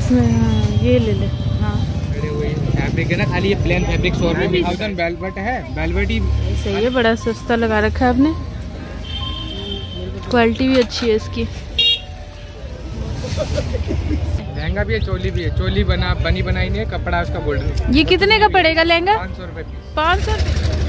इसमें हाँ, ये ले ले हाँ। ना खाली ये प्लेन फैब्रिक सौ है बड़ा सस्ता लगा रखा है आपने क्वालिटी भी अच्छी है इसकी लहंगा भी है चोली भी है चोली बना बनी बनाई नहीं है कपड़ा उसका गोल्डन ये कितने का पड़ेगा लहंगा पाँच सौ रुपये पाँच सौ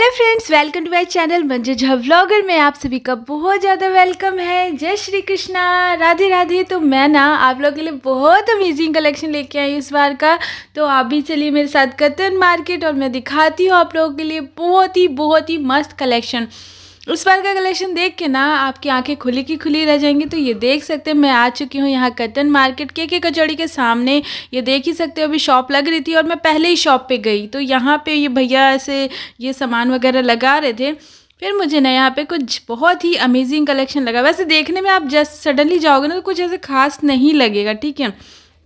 hello friends welcome to my channel Manju Jha blogger में आप सभी का बहुत ज़्यादा वेलकम है जय श्री कृष्णा राधे राधे तो मैं ना आप लोगों के लिए बहुत अमेजिंग कलेक्शन लेके आई इस बार का तो आप भी चलिए मेरे साथ कतन मार्केट और मैं दिखाती हूँ आप लोगों के लिए बहुत ही बहुत ही मस्त कलेक्शन उस बार का कलेक्शन देख के ना आपकी आंखें खुली की खुली रह जाएंगी तो ये देख सकते हैं मैं आ चुकी हूँ यहाँ कटन मार्केट के के कचौड़ी के सामने ये देख ही सकते हो अभी शॉप लग रही थी और मैं पहले ही शॉप पे गई तो यहाँ पे ये भैया ऐसे ये सामान वगैरह लगा रहे थे फिर मुझे ना यहाँ पे कुछ बहुत ही अमेजिंग कलेक्शन लगा वैसे देखने में आप जस्ट सडनली जाओगे ना तो कुछ ऐसे खास नहीं लगेगा ठीक है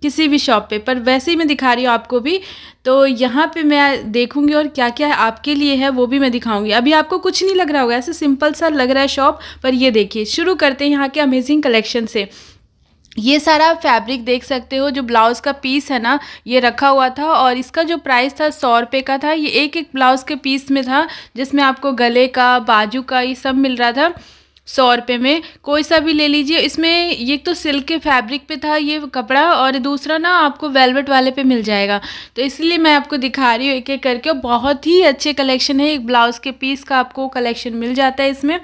किसी भी शॉप पे पर वैसे ही मैं दिखा रही हूँ आपको भी तो यहाँ पे मैं देखूँगी और क्या क्या आपके लिए है वो भी मैं दिखाऊँगी अभी आपको कुछ नहीं लग रहा होगा ऐसे सिंपल सा लग रहा है शॉप पर ये देखिए शुरू करते हैं यहाँ के अमेजिंग कलेक्शन से ये सारा फैब्रिक देख सकते हो जो ब्लाउज़ का पीस है ना ये रखा हुआ था और इसका जो प्राइस था सौ रुपये का था ये एक एक ब्लाउज़ के पीस में था जिसमें आपको गले का बाजू का ये सब मिल रहा था सौ रुपये में कोई सा भी ले लीजिए इसमें एक तो सिल्क के फैब्रिक पे था ये कपड़ा और दूसरा ना आपको वेलवेट वाले पे मिल जाएगा तो इसलिए मैं आपको दिखा रही हूँ एक एक करके बहुत ही अच्छे कलेक्शन है एक ब्लाउज़ के पीस का आपको कलेक्शन मिल जाता है इसमें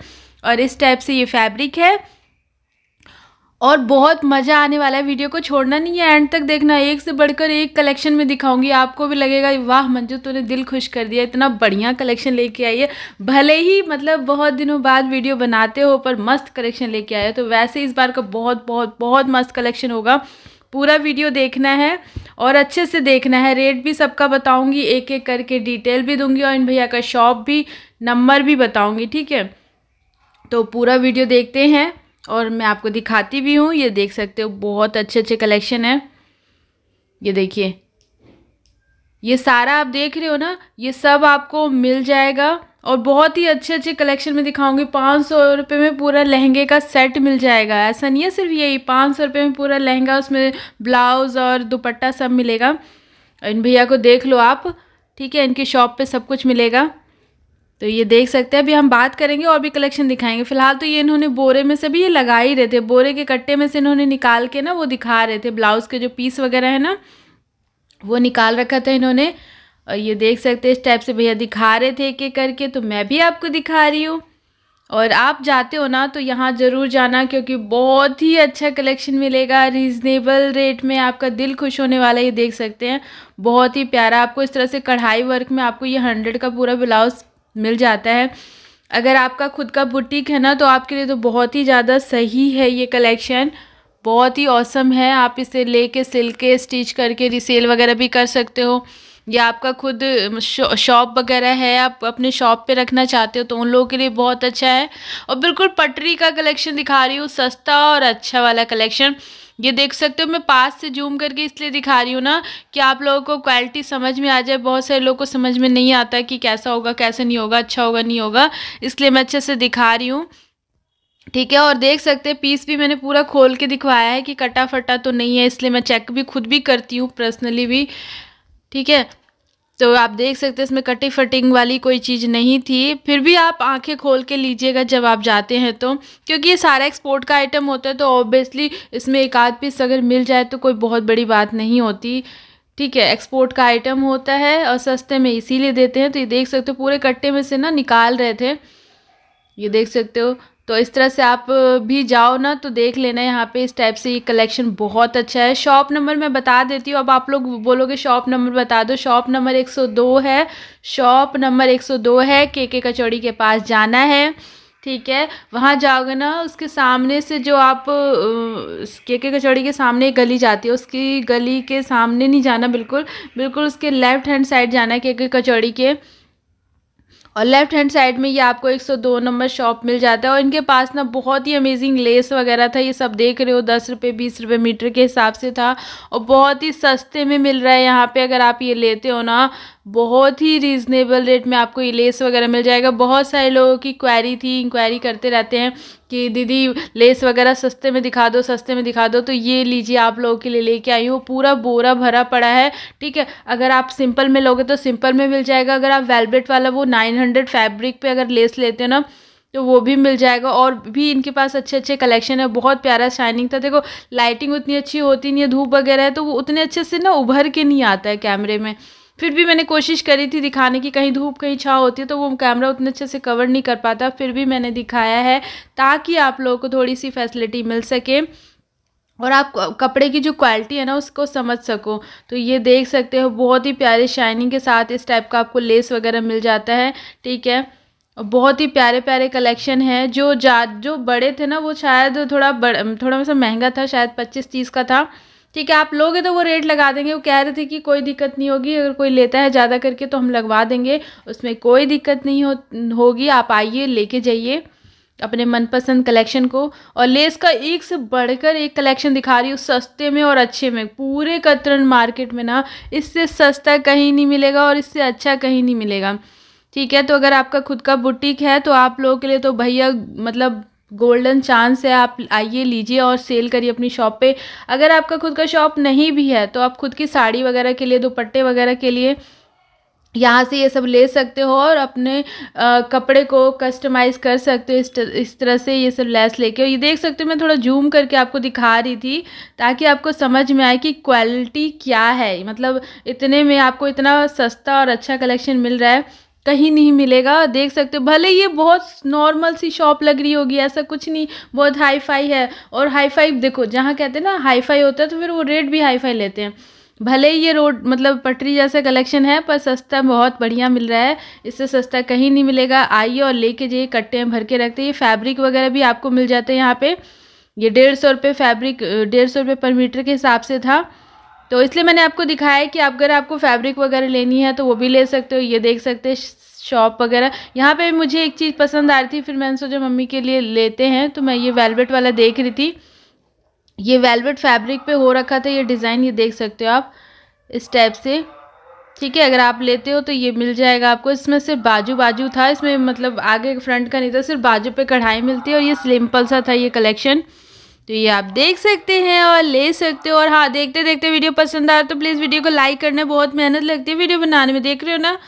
और इस टाइप से ये फैब्रिक है और बहुत मज़ा आने वाला है वीडियो को छोड़ना नहीं है एंड तक देखना एक से बढ़कर एक कलेक्शन में दिखाऊंगी आपको भी लगेगा वाह मंजू तूने दिल खुश कर दिया इतना बढ़िया कलेक्शन लेके आई है भले ही मतलब बहुत दिनों बाद वीडियो बनाते हो पर मस्त कलेक्शन लेके आए तो वैसे इस बार का बहुत बहुत बहुत मस्त कलेक्शन होगा पूरा वीडियो देखना है और अच्छे से देखना है रेट भी सबका बताऊंगी एक एक करके डिटेल भी दूंगी और इन भैया का शॉप भी नंबर भी बताऊंगी ठीक है तो पूरा वीडियो देखते हैं और मैं आपको दिखाती भी हूँ ये देख सकते हो बहुत अच्छे अच्छे कलेक्शन है ये देखिए ये सारा आप देख रहे हो ना ये सब आपको मिल जाएगा और बहुत ही अच्छे अच्छे कलेक्शन में दिखाऊंगी पाँच सौ रुपये में पूरा लहंगे का सेट मिल जाएगा ऐसा नहीं है सिर्फ यही पाँच सौ रुपये में पूरा लहंगा उसमें ब्लाउज़ और दुपट्टा सब मिलेगा इन भैया को देख लो आप ठीक है इनकी शॉप पे सब कुछ मिलेगा तो ये देख सकते हैं अभी हम बात करेंगे और भी कलेक्शन दिखाएंगे फिलहाल तो ये इन्होंने बोरे में से भी ये लगा ही रहे थे बोरे के कट्टे में से इन्होंने निकाल के ना वो दिखा रहे थे ब्लाउज़ के जो पीस वगैरह है ना वो निकाल रखा था इन्होंने और ये देख सकते हैं इस टाइप से भैया दिखा रहे थे एक एक करके तो मैं भी आपको दिखा रही हूँ और आप जाते हो ना तो यहाँ ज़रूर जाना क्योंकि बहुत ही अच्छा कलेक्शन मिलेगा रीज़नेबल रेट में आपका दिल खुश होने वाला ये देख सकते हैं बहुत ही प्यारा आपको इस तरह से कढ़ाई वर्क में आपको ये हंड्रेड का पूरा ब्लाउज़ मिल जाता है अगर आपका खुद का बुटीक है ना तो आपके लिए तो बहुत ही ज़्यादा सही है ये कलेक्शन बहुत ही औसम है आप इसे ले कर सिल के स्टिच करके रिसेल वगैरह भी कर सकते हो या आपका खुद शॉप वगैरह है आप अपने शॉप पे रखना चाहते हो तो उन लोगों के लिए बहुत अच्छा है और बिल्कुल पटरी का कलेक्शन दिखा रही हूँ सस्ता और अच्छा वाला कलेक्शन ये देख सकते हो मैं पास से जूम करके इसलिए दिखा रही हूँ ना कि आप लोगों को क्वालिटी समझ में आ जाए बहुत सारे लोगों को समझ में नहीं आता कि कैसा होगा कैसे नहीं होगा अच्छा होगा नहीं होगा इसलिए मैं अच्छे से दिखा रही हूँ ठीक है और देख सकते हैं पीस भी मैंने पूरा खोल के दिखवाया है कि कटा फटा तो नहीं है इसलिए मैं चेक भी खुद भी करती हूँ पर्सनली भी ठीक है तो आप देख सकते हैं इसमें कटिंग फटिंग वाली कोई चीज़ नहीं थी फिर भी आप आंखें खोल के लीजिएगा जब आप जाते हैं तो क्योंकि ये सारा एक्सपोर्ट का आइटम होता है तो ऑब्वियसली इसमें एक आध पीस अगर मिल जाए तो कोई बहुत बड़ी बात नहीं होती ठीक है एक्सपोर्ट का आइटम होता है और सस्ते में इसीलिए देते हैं तो ये देख सकते हो पूरे कट्टे में से ना निकाल रहे थे ये देख सकते हो तो इस तरह से आप भी जाओ ना तो देख लेना यहाँ पे इस टाइप से ये कलेक्शन बहुत अच्छा है शॉप नंबर मैं बता देती हूँ अब आप लोग बोलोगे शॉप नंबर बता दो शॉप नंबर 102 है शॉप नंबर 102 है के के कचौड़ी के पास जाना है ठीक है वहाँ जाओगे ना उसके सामने से जो आप के के कचौड़ी के सामने एक गली जाती है उसकी गली के सामने नहीं जाना बिल्कुल बिल्कुल उसके लेफ़्ट हैंड साइड जाना है के के कचौड़ी के और लेफ़्ट हैंड साइड में ये आपको 102 नंबर शॉप मिल जाता है और इनके पास ना बहुत ही अमेजिंग लेस वगैरह था ये सब देख रहे हो दस रुपये बीस रुपये मीटर के हिसाब से था और बहुत ही सस्ते में मिल रहा है यहाँ पे अगर आप ये लेते हो ना बहुत ही रीज़नेबल रेट में आपको लेस वगैरह मिल जाएगा बहुत सारे लोगों की क्वेरी थी इंक्वायरी करते रहते हैं कि दीदी लेस वगैरह सस्ते में दिखा दो सस्ते में दिखा दो तो ये लीजिए आप लोगों के लिए लेके आई हूँ पूरा बोरा भरा पड़ा है ठीक है अगर आप सिंपल में लोगे तो सिंपल में मिल जाएगा अगर आप वेलबेट वाला वो नाइन हंड्रेड फैब्रिक पर अगर लेस लेते हो ना तो वो भी मिल जाएगा और भी इनके पास अच्छे अच्छे कलेक्शन है बहुत प्यारा शाइनिंग था देखो लाइटिंग उतनी अच्छी होती नहीं है धूप वगैरह है तो वो उतने अच्छे से ना उभर के नहीं आता है कैमरे में फिर भी मैंने कोशिश करी थी दिखाने की कहीं धूप कहीं छाव होती है तो वो कैमरा उतने अच्छे से कवर नहीं कर पाता फिर भी मैंने दिखाया है ताकि आप लोगों को थोड़ी सी फैसिलिटी मिल सके और आप कपड़े की जो क्वालिटी है ना उसको समझ सको तो ये देख सकते हो बहुत ही प्यारे शाइनिंग के साथ इस टाइप का आपको लेस वगैरह मिल जाता है ठीक है बहुत ही प्यारे प्यारे कलेक्शन है जो जा जो बड़े थे ना वो शायद थोड़ा बड़ थोड़ा सा महंगा था शायद पच्चीस तीस का था ठीक है आप लोगे तो वो रेट लगा देंगे वो कह रहे थे कि कोई दिक्कत नहीं होगी अगर कोई लेता है ज़्यादा करके तो हम लगवा देंगे उसमें कोई दिक्कत नहीं हो होगी आप आइए लेके जाइए अपने मनपसंद कलेक्शन को और लेस का एक से बढ़कर एक कलेक्शन दिखा रही हूँ सस्ते में और अच्छे में पूरे कतरन मार्केट में ना इससे सस्ता कहीं नहीं मिलेगा और इससे अच्छा कहीं नहीं मिलेगा ठीक है तो अगर आपका खुद का बुटीक है तो आप लोगों के लिए तो भैया मतलब गोल्डन चांस है आप आइए लीजिए और सेल करिए अपनी शॉप पे अगर आपका खुद का शॉप नहीं भी है तो आप खुद की साड़ी वगैरह के लिए दुपट्टे वगैरह के लिए यहाँ से ये सब ले सकते हो और अपने आ, कपड़े को कस्टमाइज़ कर सकते हो इस, तरह से ये सब लेस लेके और ये देख सकते हो मैं थोड़ा जूम करके आपको दिखा रही थी ताकि आपको समझ में आए कि क्वालिटी क्या है मतलब इतने में आपको इतना सस्ता और अच्छा कलेक्शन मिल रहा है कहीं नहीं मिलेगा देख सकते हो भले ये बहुत नॉर्मल सी शॉप लग रही होगी ऐसा कुछ नहीं बहुत हाई फाई है और हाई फाई देखो जहाँ कहते हैं ना हाई फाई होता है तो फिर वो रेट भी हाई फाई लेते हैं भले ही ये रोड मतलब पटरी जैसा कलेक्शन है पर सस्ता बहुत बढ़िया मिल रहा है इससे सस्ता कहीं नहीं मिलेगा आइए और लेके जाइए कट्टे हैं भर के रखते हैं ये फैब्रिक वगैरह भी आपको मिल जाते हैं यहाँ पे ये डेढ़ सौ रुपये फैब्रिक डेढ़ सौ रुपये पर मीटर के हिसाब से था तो इसलिए मैंने आपको दिखाया है कि आप अगर आपको फैब्रिक वगैरह लेनी है तो वो भी ले सकते हो ये देख सकते हैं शॉप वगैरह यहाँ पे मुझे एक चीज़ पसंद आ रही थी फिर मैंने सोचा मम्मी के लिए लेते हैं तो मैं ये वेलवेट वाला देख रही थी ये वेलवेट फैब्रिक पे हो रखा था ये डिज़ाइन ये देख सकते हो आप इस टाइप से ठीक है अगर आप लेते हो तो ये मिल जाएगा आपको इसमें सिर्फ बाजू बाजू था इसमें मतलब आगे फ्रंट का नहीं था सिर्फ बाजू पर कढ़ाई मिलती है और ये सिंपल सा था ये कलेक्शन तो ये आप देख सकते हैं और ले सकते हो और हाँ देखते देखते वीडियो पसंद आया तो प्लीज़ वीडियो को लाइक करने बहुत मेहनत लगती है वीडियो बनाने में देख रहे हो ना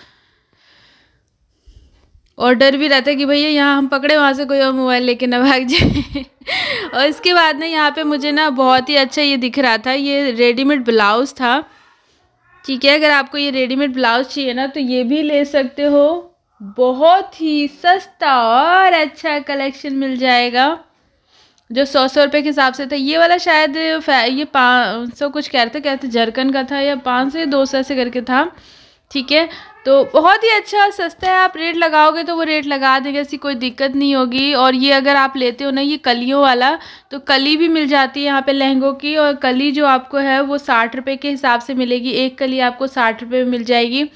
और डर भी रहता है कि भैया यहाँ हम पकड़े वहाँ से कोई और मोबाइल लेके ना भाग जाए और इसके बाद ना यहाँ पे मुझे ना बहुत ही अच्छा ये दिख रहा था ये रेडीमेड ब्लाउज़ था ठीक है अगर आपको ये रेडीमेड ब्लाउज़ चाहिए ना तो ये भी ले सकते हो बहुत ही सस्ता और अच्छा कलेक्शन मिल जाएगा जो सौ सौ रुपये के हिसाब से था ये वाला शायद ये पाँच सौ कुछ कह रहे थे कह रहे थे जरकन का था या पाँच सौ या दो सौ ऐसे करके था ठीक है तो बहुत ही अच्छा सस्ता है आप रेट लगाओगे तो वो रेट लगा देंगे ऐसी कोई दिक्कत नहीं होगी और ये अगर आप लेते हो ना ये कलियों वाला तो कली भी मिल जाती है यहाँ पे लहंगों की और कली जो आपको है वो साठ रुपये के हिसाब से मिलेगी एक कली आपको साठ रुपये में मिल जाएगी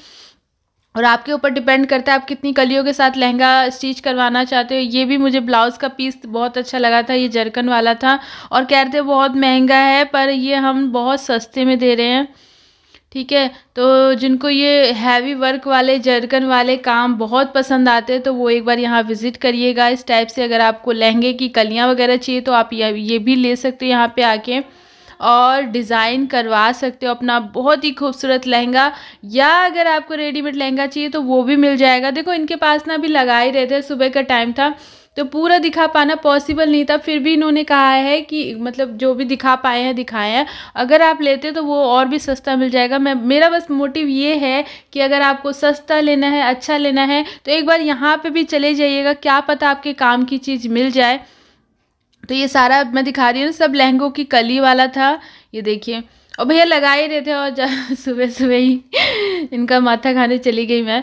और आपके ऊपर डिपेंड करता है आप कितनी कलियों के साथ लहंगा स्टिच करवाना चाहते हो ये भी मुझे ब्लाउज़ का पीस बहुत अच्छा लगा था ये जरकन वाला था और कह रहे थे बहुत महंगा है पर ये हम बहुत सस्ते में दे रहे हैं ठीक है तो जिनको ये हैवी वर्क वाले जरकन वाले काम बहुत पसंद आते हैं तो वो एक बार यहाँ विज़िट करिएगा इस टाइप से अगर आपको लहंगे की कलियाँ वगैरह चाहिए तो आप ये भी ले सकते हो यहाँ पर आके और डिज़ाइन करवा सकते हो अपना बहुत ही खूबसूरत लहंगा या अगर आपको रेडीमेड लहंगा चाहिए तो वो भी मिल जाएगा देखो इनके पास ना अभी लगा ही रहे थे सुबह का टाइम था तो पूरा दिखा पाना पॉसिबल नहीं था फिर भी इन्होंने कहा है कि मतलब जो भी दिखा पाए हैं दिखाए हैं अगर आप लेते तो वो और भी सस्ता मिल जाएगा मैं मेरा बस मोटिव ये है कि अगर आपको सस्ता लेना है अच्छा लेना है तो एक बार यहाँ पे भी चले जाइएगा क्या पता आपके काम की चीज़ मिल जाए तो ये सारा मैं दिखा रही हूँ सब लहंगों की कली वाला था ये देखिए और भैया लगा ही रहे थे और सुबह सुबह ही इनका माथा खाने चली गई मैं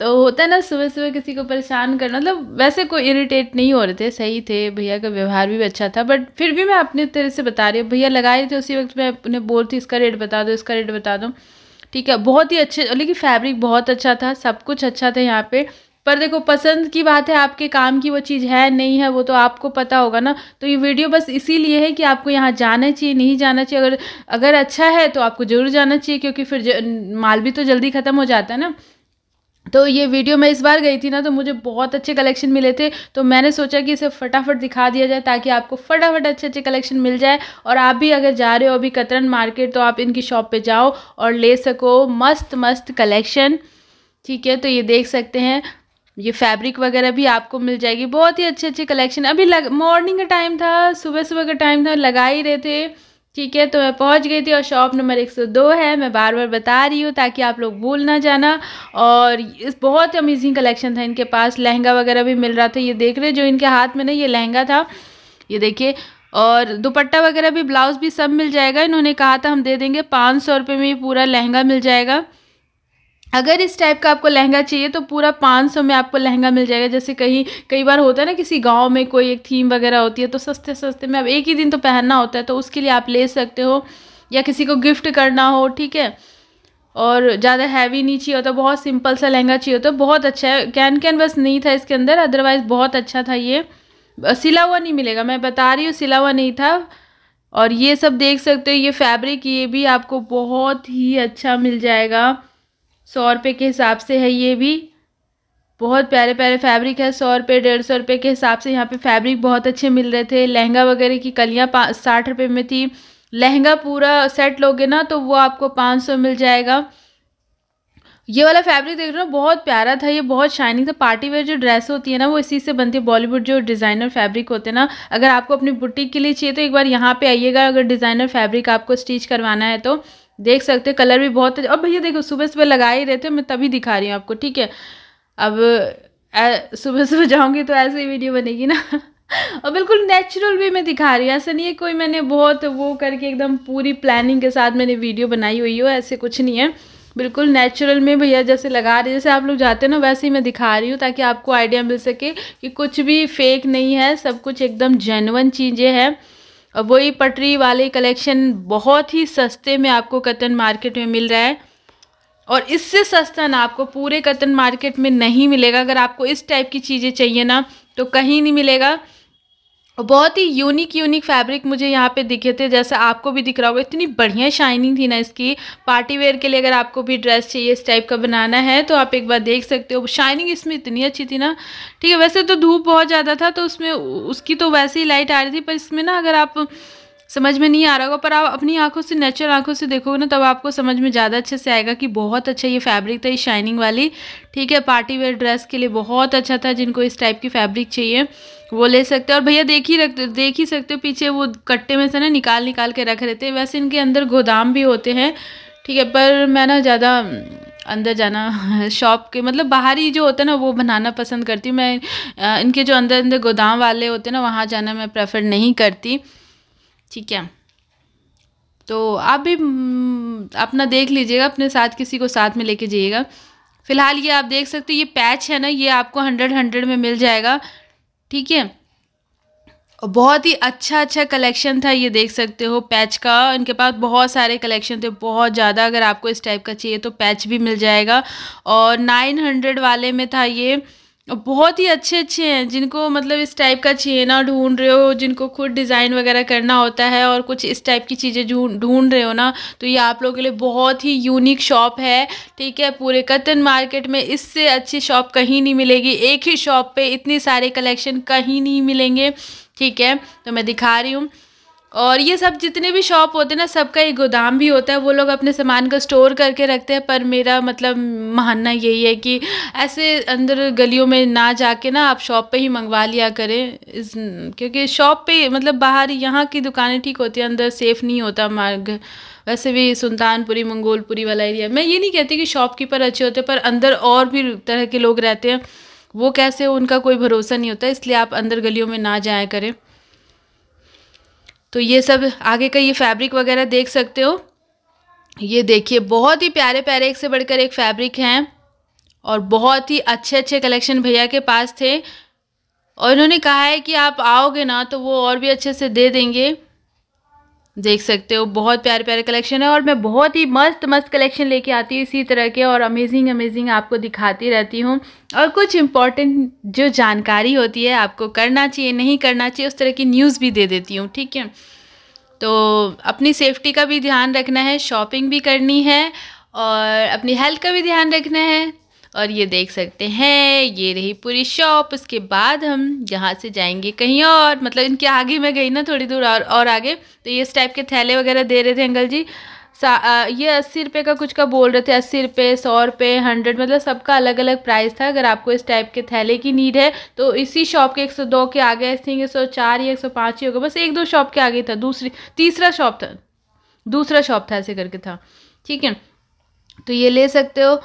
तो होता है ना सुबह सुबह किसी को परेशान करना मतलब वैसे कोई इरिटेट नहीं हो रहे थे सही थे भैया का व्यवहार भी अच्छा था बट फिर भी मैं अपने तरह से बता रही हूँ भैया लगा रहे थे उसी वक्त मैं उन्हें बोल थी इसका रेट बता दो इसका रेट बता दो ठीक है बहुत ही अच्छे लेकिन फैब्रिक बहुत अच्छा था सब कुछ अच्छा था यहाँ पर पर देखो पसंद की बात है आपके काम की वो चीज़ है नहीं है वो तो आपको पता होगा ना तो ये वीडियो बस इसीलिए है कि आपको यहाँ जाना चाहिए नहीं जाना चाहिए अगर अगर अच्छा है तो आपको ज़रूर जाना चाहिए क्योंकि फिर माल भी तो जल्दी ख़त्म हो जाता है ना तो ये वीडियो मैं इस बार गई थी ना तो मुझे बहुत अच्छे कलेक्शन मिले थे तो मैंने सोचा कि इसे फटाफट दिखा दिया जाए ताकि आपको फटाफट अच्छे अच्छे कलेक्शन मिल जाए और आप भी अगर जा रहे हो अभी कतरन मार्केट तो आप इनकी शॉप पे जाओ और ले सको मस्त मस्त कलेक्शन ठीक है तो ये देख सकते हैं ये फैब्रिक वगैरह भी आपको मिल जाएगी बहुत ही अच्छे अच्छे कलेक्शन अभी लग मॉर्निंग का टाइम था सुबह सुबह का टाइम था लगा ही रहे थे ठीक है तो मैं पहुंच गई थी और शॉप नंबर 102 है मैं बार बार बता रही हूँ ताकि आप लोग भूल ना जाना और इस बहुत अमेजिंग कलेक्शन था इनके पास लहंगा वगैरह भी मिल रहा था ये देख रहे जो इनके हाथ में ना ये लहंगा था ये देखिए और दुपट्टा वगैरह भी ब्लाउज़ भी सब मिल जाएगा इन्होंने कहा था हम दे देंगे पाँच सौ रुपये में पूरा लहंगा मिल जाएगा अगर इस टाइप का आपको लहंगा चाहिए तो पूरा पाँच सौ में आपको लहंगा मिल जाएगा जैसे कहीं कई बार होता है ना किसी गांव में कोई एक थीम वगैरह होती है तो सस्ते सस्ते में अब एक ही दिन तो पहनना होता है तो उसके लिए आप ले सकते हो या किसी को गिफ्ट करना हो ठीक है और ज़्यादा हैवी नहीं चाहिए होता बहुत सिंपल सा लहंगा चाहिए होता बहुत अच्छा है कैन कैन बस नहीं था इसके अंदर अदरवाइज़ बहुत अच्छा था ये सिला हुआ नहीं मिलेगा मैं बता रही हूँ सिला हुआ नहीं था और ये सब देख सकते हो ये फैब्रिक ये भी आपको बहुत ही अच्छा मिल जाएगा सौ रुपये के हिसाब से है ये भी बहुत प्यारे प्यारे फैब्रिक है सौ रुपये डेढ़ सौ रुपये के हिसाब से यहाँ पे फैब्रिक बहुत अच्छे मिल रहे थे लहंगा वगैरह की कलियाँ पाँच साठ रुपये में थी लहंगा पूरा सेट लोगे ना तो वो आपको पाँच सौ मिल जाएगा ये वाला फैब्रिक देख रहे हो बहुत प्यारा था ये बहुत शाइनिंग था पार्टी वेयर जो ड्रेस होती है ना वो इसी से बनती है बॉलीवुड जो डिज़ाइनर फैब्रिक होते हैं ना अगर आपको अपनी बुटीक के लिए चाहिए तो एक बार यहाँ पे आइएगा अगर डिज़ाइनर फैब्रिक आपको स्टिच करवाना है तो देख सकते हो कलर भी बहुत और भैया देखो सुबह सुबह लगा ही रहे थे मैं तभी दिखा रही हूँ आपको ठीक है अब सुबह सुबह जाऊँगी तो ऐसे ही वीडियो बनेगी ना और बिल्कुल नेचुरल भी मैं दिखा रही हूँ ऐसा नहीं है कोई मैंने बहुत वो करके एकदम पूरी प्लानिंग के साथ मैंने वीडियो बनाई हुई हो ऐसे कुछ नहीं है बिल्कुल नेचुरल में भैया जैसे लगा रहे जैसे आप लोग जाते हैं ना वैसे ही मैं दिखा रही हूँ ताकि आपको आइडिया मिल सके कि कुछ भी फेक नहीं है सब कुछ एकदम जेनवन चीज़ें हैं और वही पटरी वाले कलेक्शन बहुत ही सस्ते में आपको कतन मार्केट में मिल रहा है और इससे सस्ता ना आपको पूरे कतन मार्केट में नहीं मिलेगा अगर आपको इस टाइप की चीज़ें चाहिए ना तो कहीं नहीं मिलेगा और बहुत ही यूनिक यूनिक फैब्रिक मुझे यहाँ पे दिखे थे जैसे आपको भी दिख रहा होगा इतनी बढ़िया शाइनिंग थी ना इसकी पार्टी वेयर के लिए अगर आपको भी ड्रेस चाहिए इस टाइप का बनाना है तो आप एक बार देख सकते हो शाइनिंग इसमें इतनी अच्छी थी ना ठीक है वैसे तो धूप बहुत ज़्यादा था तो उसमें उसकी तो वैसे ही लाइट आ रही थी पर इसमें ना अगर आप समझ में नहीं आ रहा होगा पर आप अपनी आंखों से नेचुरल आंखों से देखोगे ना तब आपको समझ में ज़्यादा अच्छे से आएगा कि बहुत अच्छा ये फैब्रिक था ये शाइनिंग वाली ठीक है पार्टी वेयर ड्रेस के लिए बहुत अच्छा था जिनको इस टाइप की फैब्रिक चाहिए वो ले सकते हैं और भैया देख ही रखते देख ही सकते हो पीछे वो कट्टे में से ना निकाल निकाल के रख रहे थे वैसे इनके अंदर गोदाम भी होते हैं ठीक है पर मैं ना ज़्यादा अंदर जाना शॉप के मतलब बाहरी जो होता है ना वो बनाना पसंद करती हूँ मैं इनके जो अंदर अंदर गोदाम वाले होते हैं ना वहाँ जाना मैं प्रेफर नहीं करती ठीक है तो आप भी हम्म, अपना देख लीजिएगा अपने साथ किसी को साथ में लेके जाइएगा फ़िलहाल ये आप देख सकते हो ये पैच है ना ये आपको हंड्रेड हंड्रेड में मिल जाएगा ठीक है और बहुत ही अच्छा अच्छा कलेक्शन था ये देख सकते हो पैच का इनके पास बहुत सारे कलेक्शन थे बहुत ज़्यादा अगर आपको इस टाइप का चाहिए तो पैच भी मिल जाएगा और नाइन हंड्रेड वाले में था ये और बहुत ही अच्छे अच्छे हैं जिनको मतलब इस टाइप का छेना ढूंढ रहे हो जिनको खुद डिज़ाइन वगैरह करना होता है और कुछ इस टाइप की चीज़ें ढूंढ रहे हो ना तो ये आप लोगों के लिए बहुत ही यूनिक शॉप है ठीक है पूरे कतन मार्केट में इससे अच्छी शॉप कहीं नहीं मिलेगी एक ही शॉप पे इतने सारे कलेक्शन कहीं नहीं मिलेंगे ठीक है तो मैं दिखा रही हूँ और ये सब जितने भी शॉप होते हैं ना सबका एक गोदाम भी होता है वो लोग अपने सामान का स्टोर करके रखते हैं पर मेरा मतलब मानना यही है कि ऐसे अंदर गलियों में ना जाके ना आप शॉप पे ही मंगवा लिया करें इस क्योंकि शॉप पे मतलब बाहर यहाँ की दुकानें ठीक होती हैं अंदर सेफ़ नहीं होता मार्ग वैसे भी सुल्तानपुरी मंगोलपुरी वाला एरिया मैं ये नहीं कहती कि शॉपकीपर अच्छे होते पर अंदर और भी तरह के लोग रहते हैं वो कैसे उनका कोई भरोसा नहीं होता इसलिए आप अंदर गलियों में ना जाया करें तो ये सब आगे का ये फैब्रिक वगैरह देख सकते हो ये देखिए बहुत ही प्यारे प्यारे एक से बढ़कर एक फैब्रिक हैं और बहुत ही अच्छे अच्छे कलेक्शन भैया के पास थे और इन्होंने कहा है कि आप आओगे ना तो वो और भी अच्छे से दे देंगे देख सकते हो बहुत प्यारे प्यारे कलेक्शन है और मैं बहुत ही मस्त मस्त कलेक्शन लेके आती हूँ इसी तरह के और अमेजिंग अमेजिंग आपको दिखाती रहती हूँ और कुछ इंपॉर्टेंट जो जानकारी होती है आपको करना चाहिए नहीं करना चाहिए उस तरह की न्यूज़ भी दे देती हूँ ठीक है तो अपनी सेफ्टी का भी ध्यान रखना है शॉपिंग भी करनी है और अपनी हेल्थ का भी ध्यान रखना है और ये देख सकते हैं ये रही पूरी शॉप उसके बाद हम यहाँ से जाएंगे कहीं और मतलब इनके आगे मैं गई ना थोड़ी दूर और और आगे तो ये इस टाइप के थैले वगैरह दे रहे थे अंकल जी सा आ, ये अस्सी रुपये का कुछ का बोल रहे थे अस्सी रुपये सौ रुपये हंड्रेड मतलब सबका अलग अलग प्राइस था अगर आपको इस टाइप के थैले की नीड है तो इसी शॉप के एक सौ दो के आगे आई थिंक एक सौ चार या एक सौ पाँच ही होगा बस एक दो शॉप के आगे था दूसरी तीसरा शॉप था दूसरा शॉप था ऐसे करके था ठीक है तो ये ले सकते हो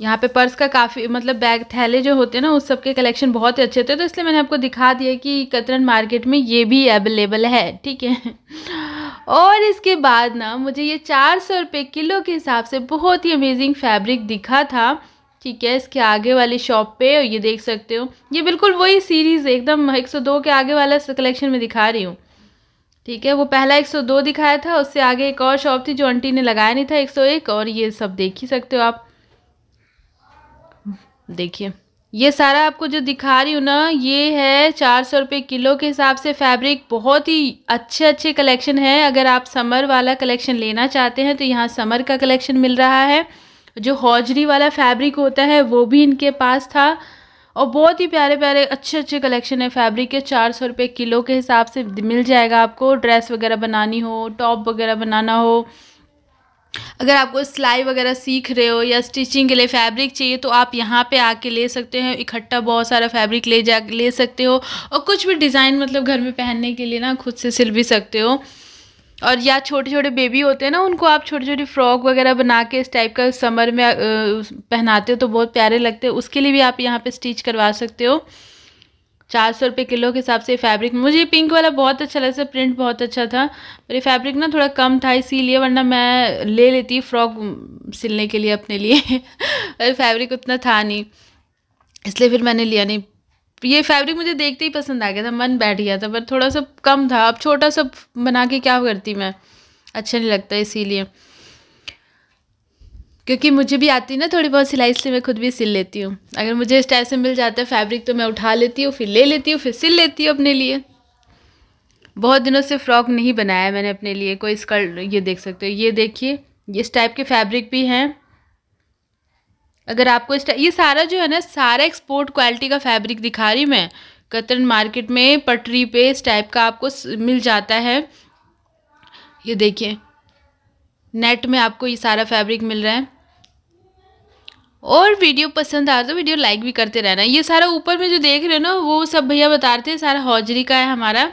यहाँ पे पर्स का काफ़ी मतलब बैग थैले जो होते हैं ना उस सब के कलेक्शन बहुत ही अच्छे होते हैं तो इसलिए मैंने आपको दिखा दिया कि कतरन मार्केट में ये भी अवेलेबल है ठीक है और इसके बाद ना मुझे ये चार सौ रुपये किलो के हिसाब से बहुत ही अमेजिंग फैब्रिक दिखा था ठीक है इसके आगे वाली शॉप पे ये देख सकते हो ये बिल्कुल वही सीरीज़ एकदम दो के आगे वाला कलेक्शन में दिखा रही हूँ ठीक है वो पहला 102 दिखाया था उससे आगे एक और शॉप थी जो आंटी ने लगाया नहीं था 101 और ये सब देख ही सकते हो आप देखिए ये सारा आपको जो दिखा रही हूँ ना ये है चार सौ रुपये किलो के हिसाब से फैब्रिक बहुत ही अच्छे अच्छे कलेक्शन है अगर आप समर वाला कलेक्शन लेना चाहते हैं तो यहाँ समर का कलेक्शन मिल रहा है जो हौजरी वाला फैब्रिक होता है वो भी इनके पास था और बहुत ही प्यारे प्यारे अच्छे अच्छे कलेक्शन है फैब्रिक के चार सौ रुपये किलो के हिसाब से मिल जाएगा आपको ड्रेस वगैरह बनानी हो टॉप वगैरह बनाना हो अगर आपको सिलाई वगैरह सीख रहे हो या स्टिचिंग के लिए फैब्रिक चाहिए तो आप यहाँ पे आके ले सकते हो इकट्ठा बहुत सारा फैब्रिक ले जा ले सकते हो और कुछ भी डिज़ाइन मतलब घर में पहनने के लिए ना खुद से सिल भी सकते हो और या छोटे छोटे बेबी होते हैं ना उनको आप छोटी छोटी फ्रॉक वगैरह बना के इस टाइप का समर में पहनाते हो तो बहुत प्यारे लगते हैं उसके लिए भी आप यहाँ पर स्टिच करवा सकते हो चार सौ रुपये किलो के हिसाब से फैब्रिक मुझे पिंक वाला बहुत अच्छा लगा प्रिंट बहुत अच्छा था पर ये फैब्रिक ना थोड़ा कम था इसीलिए वरना मैं ले लेती फ्रॉक सिलने के लिए अपने लिए पर फैब्रिक उतना था नहीं इसलिए फिर मैंने लिया नहीं ये फैब्रिक मुझे देखते ही पसंद आ गया था मन बैठ गया था पर थोड़ा सा कम था अब छोटा सा बना के क्या करती मैं अच्छा नहीं लगता इसीलिए क्योंकि मुझे भी आती है ना थोड़ी बहुत सिलाई इसलिए मैं खुद भी सिल लेती हूँ अगर मुझे इस टाइप से मिल जाता है फैब्रिक तो मैं उठा लेती हूँ फिर ले लेती हूँ फिर सिल लेती हूँ अपने लिए बहुत दिनों से फ्रॉक नहीं बनाया मैंने अपने लिए कोई स्कर्ट ये देख सकते हो ये देखिए इस टाइप के फैब्रिक भी हैं अगर आपको इस ये सारा जो है ना सारा एक्सपोर्ट क्वालिटी का फैब्रिक दिखा रही मैं कतरन मार्केट में पटरी पे इस टाइप का आपको मिल जाता है ये देखिए नेट में आपको ये सारा फैब्रिक मिल रहा है और वीडियो पसंद आ तो वीडियो लाइक भी करते रहना ये सारा ऊपर में जो देख रहे हो ना वो सब भैया बता रहे थे सारा हौजरी का है हमारा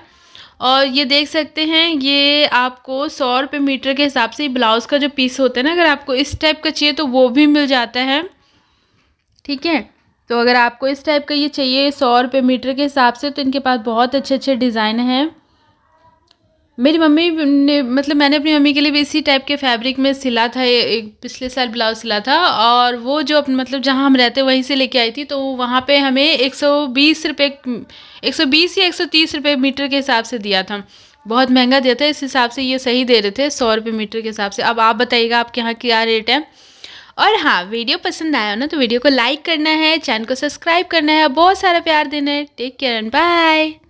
और ये देख सकते हैं ये आपको सौ रुपये मीटर के हिसाब से ब्लाउज़ का जो पीस होता है ना अगर आपको इस टाइप का चाहिए तो वो भी मिल जाता है ठीक है तो अगर आपको इस टाइप का ये चाहिए सौ रुपये मीटर के हिसाब से तो इनके पास बहुत अच्छे अच्छे डिज़ाइन हैं मेरी मम्मी ने मतलब मैंने अपनी मम्मी के लिए भी इसी टाइप के फैब्रिक में सिला था एक पिछले साल ब्लाउज सिला था और वो जो मतलब जहाँ हम रहते वहीं से लेके आई थी तो वहाँ पे हमें एक सौ बीस रुपये एक सौ बीस या एक सौ तीस रुपये मीटर के हिसाब से दिया था बहुत महंगा दिया था इस हिसाब से ये सही दे रहे थे सौ रुपये मीटर के हिसाब से अब आप बताइएगा आपके यहाँ क्या रेट है और हाँ वीडियो पसंद आया ना तो वीडियो को लाइक करना है चैनल को सब्सक्राइब करना है बहुत सारा प्यार देना है टेक केयर एंड बाय